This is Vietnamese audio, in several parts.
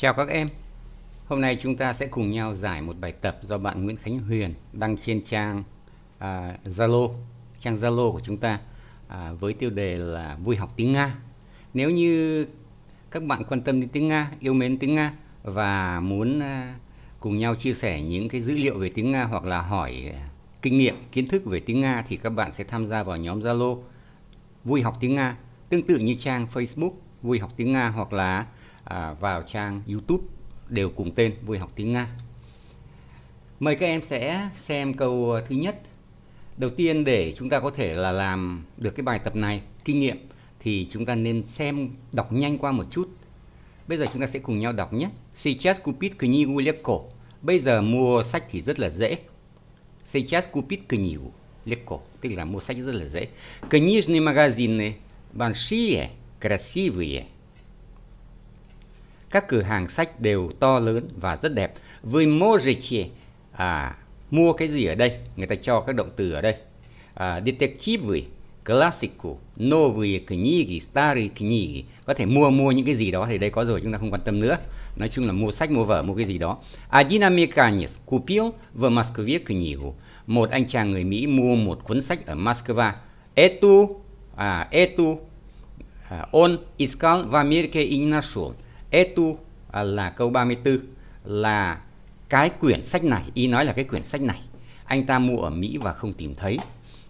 Chào các em. Hôm nay chúng ta sẽ cùng nhau giải một bài tập do bạn Nguyễn Khánh Huyền đăng trên trang à, Zalo, trang Zalo của chúng ta uh, với tiêu đề là vui học tiếng Nga. Nếu như các bạn quan tâm đến tiếng Nga, yêu mến tiếng Nga và muốn uh, cùng nhau chia sẻ những cái dữ liệu về tiếng Nga hoặc là hỏi kinh nghiệm, kiến thức về tiếng Nga thì các bạn sẽ tham gia vào nhóm Zalo vui học tiếng Nga, tương tự như trang Facebook vui học tiếng Nga hoặc là à, vào trang YouTube đều cùng tên Vui học tiếng Nga. Mời các em sẽ xem câu ờ, thứ nhất. Đầu tiên để chúng ta có thể là làm được cái bài tập này, kinh nghiệm thì chúng ta nên xem đọc nhanh qua một chút. Bây giờ chúng ta sẽ cùng nhau đọc nhé. Сейчас купить книгу легко. Bây giờ mua sách thì rất là dễ. Сейчас купить книгу легко, tức là mua sách rất là dễ. Книжные магазины большие, красивые. Các cửa hàng sách đều to lớn và rất đẹp. Вы можете à, mua cái gì ở đây? Người ta cho các động từ ở đây. À, детективы, классику, новые книги, старые книги. Có thể mua mua những cái gì đó thì đây có rồi chúng ta không quan tâm nữa. Nói chung là mua sách, mua vở, mua cái gì đó. Один американец купил в Москве книгу. Một anh chàng người Mỹ mua một cuốn sách ở Moscow. Эту, à, эту, он искал в Америке и нашел etu à, là câu 34 là cái quyển sách này y nói là cái quyển sách này anh ta mua ở Mỹ và không tìm thấy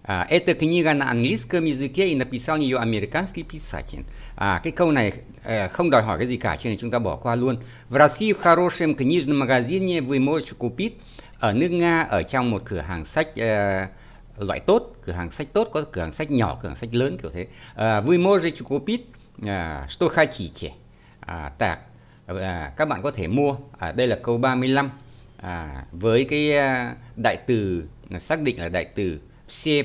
à, эта книга на английском языке и написал ее американский писатель à, cái câu này à, không đòi hỏi cái gì cả cho nên chúng ta bỏ qua luôn в России в хорошем книжном магазине вы можете купить ở nước Nga ở trong một cửa hàng sách à, loại tốt cửa hàng sách tốt có cửa hàng sách nhỏ cửa hàng sách lớn kiểu thế à, вы можете купить à, что хотите À, tạc à, các bạn có thể mua à, đây là câu 35 à, với cái à, đại từ xác định là đại từ все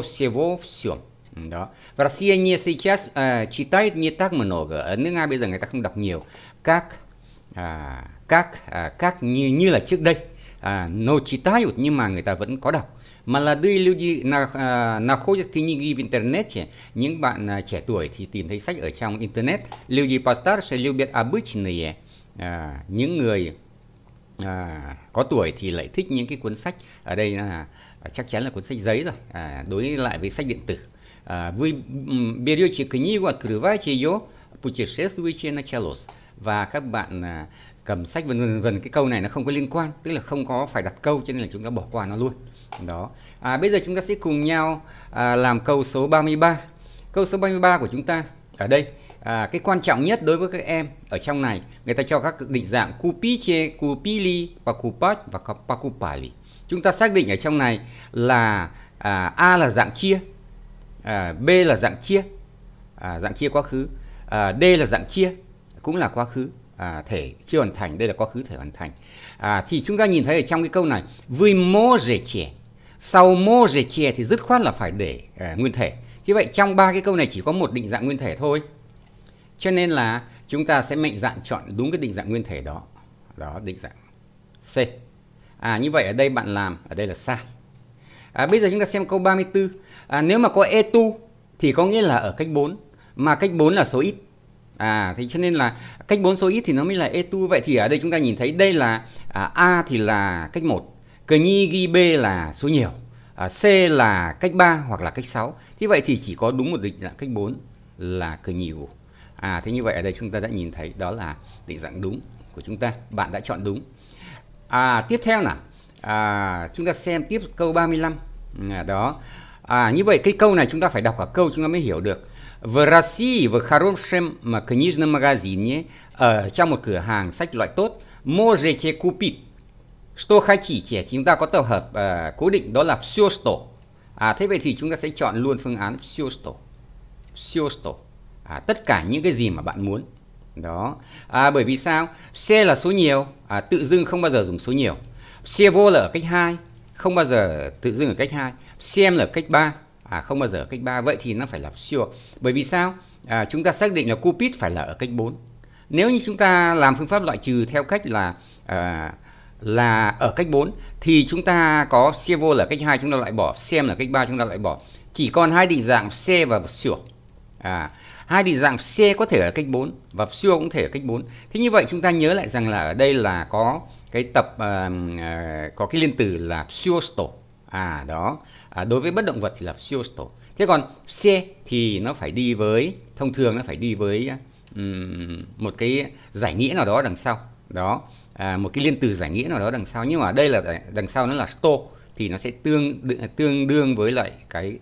всего ừ, đó và Россия не сейчас uh, читает не так много ở nước Nga bây giờ người ta không đọc nhiều các à, các à, các như như là trước đây à, no chitayut nhưng mà người ta vẫn có đọc Молодые люди на, э, находят книги в интернете. Những bạn э, trẻ tuổi thì tìm thấy sách ở trong интернет. Люди постарше любят обычные. Э, những người có tuổi thì lại thích những cái cuốn sách ở đây là ờ, chắc chắn là cuốn sách giấy rồi à, đối lại với sách điện tử à, вы берете книгу открываете ее путешествуете началось và các bạn à, cầm sách vân vân cái câu này nó không có liên quan tức là không có phải đặt câu cho nên là chúng ta bỏ qua nó luôn đó à, bây giờ chúng ta sẽ cùng nhau à, làm câu số 33 câu số 33 của chúng ta ở đây à, cái quan trọng nhất đối với các em ở trong này người ta cho các định dạng kupiche kupili pakupach và pakupali chúng ta xác định ở trong này là à, a là dạng chia à, b là dạng chia à, dạng chia quá khứ à, d là dạng chia cũng là quá khứ à, thể chưa hoàn thành đây là quá khứ thể hoàn thành à, thì chúng ta nhìn thấy ở trong cái câu này vui mô rể trẻ sau mô rể trẻ thì dứt khoát là phải để à, nguyên thể như vậy trong ba cái câu này chỉ có một định dạng nguyên thể thôi cho nên là chúng ta sẽ mệnh dạng chọn đúng cái định dạng nguyên thể đó đó định dạng C à như vậy ở đây bạn làm ở đây là sai à, bây giờ chúng ta xem câu 34 à, nếu mà có etu thì có nghĩa là ở cách 4 mà cách 4 là số ít À thế cho nên là cách 4 số ít thì nó mới là etu vậy thì ở đây chúng ta nhìn thấy đây là à, a thì là cách 1, cờ nhi ghi b là số nhiều, à, c là cách 3 hoặc là cách 6. Thế vậy thì chỉ có đúng một định dạng cách 4 là cờ nhi u. À thế như vậy ở đây chúng ta đã nhìn thấy đó là định dạng đúng của chúng ta, bạn đã chọn đúng. À tiếp theo là à, chúng ta xem tiếp câu 35. À, đó. À như vậy cái câu này chúng ta phải đọc cả câu chúng ta mới hiểu được В России в хорошем книжном магазине, ở trong một cửa hàng sách loại tốt, можете купить. Что хотите, chúng ta có tổ hợp uh, cố định đó là все что. À, thế vậy thì chúng ta sẽ chọn luôn phương án все что. Все что. À, tất cả những cái gì mà bạn muốn. Đó. À, bởi vì sao? Xe là số nhiều, à, tự dưng không bao giờ dùng số nhiều. Xe vô là ở cách 2, không bao giờ tự dưng ở cách 2. Xem là ở cách 3 à, không bao giờ ở cách 3 vậy thì nó phải là sure bởi vì sao à, chúng ta xác định là Cupid phải là ở cách 4 nếu như chúng ta làm phương pháp loại trừ theo cách là à, là ở cách 4 thì chúng ta có Sievo là cách 2 chúng ta loại bỏ, xem là cách 3 chúng ta loại bỏ. Chỉ còn hai định dạng C và sure. À, hai định dạng C có thể ở cách 4 và sure cũng thể ở cách 4. Thế như vậy chúng ta nhớ lại rằng là ở đây là có cái tập uh, uh, có cái liên từ là sure store. À đó à, đối với bất động vật thì là siusto thế còn xe thì nó phải đi với thông thường nó phải đi với um, một cái giải nghĩa nào đó đằng sau đó à, một cái liên từ giải nghĩa nào đó đằng sau nhưng mà đây là đằng sau nó là sto thì nó sẽ tương tương đương với lại cái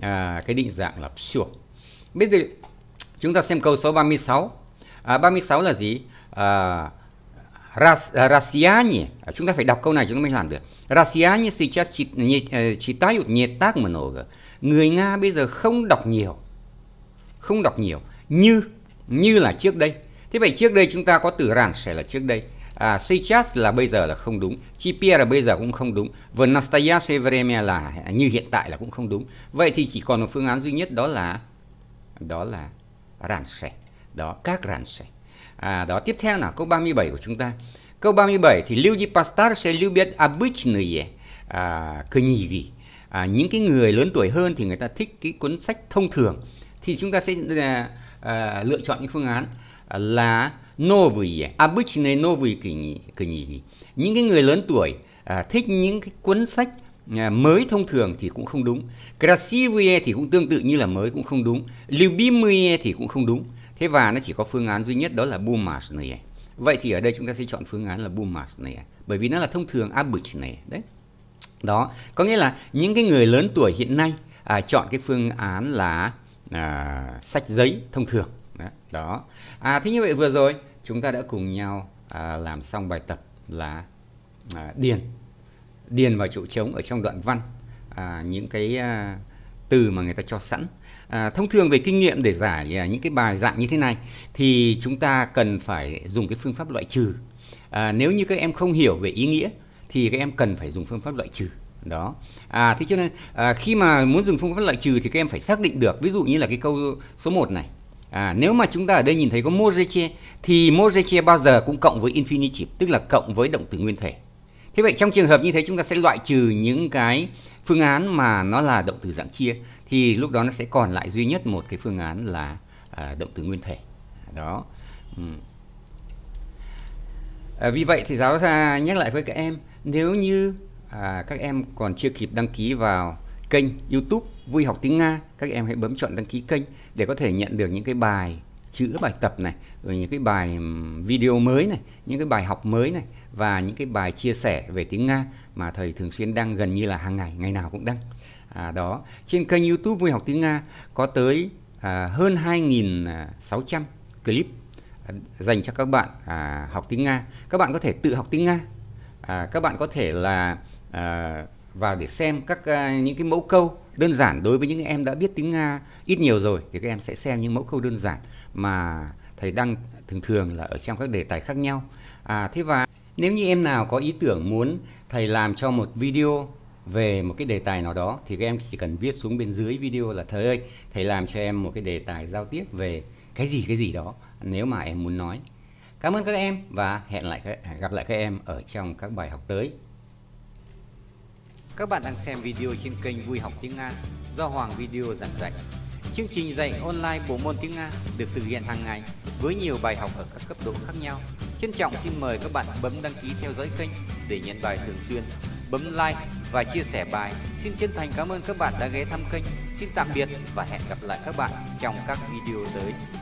à, cái định dạng là psio bây giờ chúng ta xem câu số 36 à, 36 là gì à, россияне, eh, à, chúng ta phải đọc câu này chúng ta mới làm được. Россияне сейчас читают не так много. Người Nga bây giờ không đọc nhiều. Không đọc nhiều như như là trước đây. Thế vậy trước đây chúng ta có từ ràng sẽ là trước đây. À, сейчас là bây giờ là không đúng. Теперь là bây giờ cũng không đúng. В настоящее время là như hiện tại là cũng không đúng. Vậy thì chỉ còn một phương án duy nhất đó là đó là ràng sẽ. Đó các ràng sẽ. À đó, tiếp theo là câu 37 của chúng ta. Câu 37 thì люди постарше любят обычные à, книги. À, những cái người lớn tuổi hơn thì người ta thích cái cuốn sách thông thường. Thì chúng ta sẽ à, à, lựa chọn những phương án là новые, обычные новые книги. Những cái người lớn tuổi à, thích những cái cuốn sách à, mới thông thường thì cũng không đúng. Красивые thì cũng tương tự như là mới cũng không đúng. Любимые thì cũng không đúng thế và nó chỉ có phương án duy nhất đó là boom mass này vậy thì ở đây chúng ta sẽ chọn phương án là boom mass này bởi vì nó là thông thường average này đấy đó có nghĩa là những cái người lớn tuổi hiện nay à, chọn cái phương án là à, sách giấy thông thường đó, đó. À, thế như vậy vừa rồi chúng ta đã cùng nhau à, làm xong bài tập là à, điền điền vào chỗ trống ở trong đoạn văn à, những cái à, từ mà người ta cho sẵn À, thông thường về kinh nghiệm để giải à, những cái bài dạng như thế này thì chúng ta cần phải dùng cái phương pháp loại trừ. À, nếu như các em không hiểu về ý nghĩa thì các em cần phải dùng phương pháp loại trừ đó à thế cho nên à, khi mà muốn dùng phương pháp loại trừ thì các em phải xác định được ví dụ như là cái câu số 1 này à nếu mà chúng ta ở đây nhìn thấy có mojeche thì mojeche bao giờ cũng cộng với infinitive tức là cộng với động từ nguyên thể Thế vậy trong trường hợp như thế chúng ta sẽ loại trừ những cái phương án mà nó là động từ dạng chia thì lúc đó nó sẽ còn lại duy nhất một cái phương án là à, động từ nguyên thể. Đó. À, vì vậy thì giáo ra nhắc lại với các em nếu như à, các em còn chưa kịp đăng ký vào kênh YouTube Vui học tiếng Nga, các em hãy bấm chọn đăng ký kênh để có thể nhận được những cái bài chữ bài tập này rồi những cái bài video mới này những cái bài học mới này và những cái bài chia sẻ về tiếng nga mà thầy thường xuyên đăng gần như là hàng ngày ngày nào cũng đăng à, đó trên kênh youtube vui học tiếng nga có tới à, hơn 2.600 clip à, dành cho các bạn à, học tiếng nga các bạn có thể tự học tiếng nga à, các bạn có thể là à, vào để xem các uh, những cái mẫu câu đơn giản đối với những em đã biết tiếng Nga ít nhiều rồi thì các em sẽ xem những mẫu câu đơn giản mà thầy đăng thường thường là ở trong các đề tài khác nhau. À thế và nếu như em nào có ý tưởng muốn thầy làm cho một video về một cái đề tài nào đó thì các em chỉ cần viết xuống bên dưới video là thầy ơi thầy làm cho em một cái đề tài giao tiếp về cái gì cái gì đó nếu mà em muốn nói. Cảm ơn các em và hẹn lại gặp lại các em ở trong các bài học tới. Các bạn đang xem video trên kênh Vui học tiếng Nga do Hoàng Video giảng dạy. Chương trình dạy online bộ môn tiếng Nga được thực hiện hàng ngày với nhiều bài học ở các cấp độ khác nhau. Trân trọng xin mời các bạn bấm đăng ký theo dõi kênh để nhận bài thường xuyên, bấm like và chia sẻ bài. Xin chân thành cảm ơn các bạn đã ghé thăm kênh. Xin tạm biệt và hẹn gặp lại các bạn trong các video tới.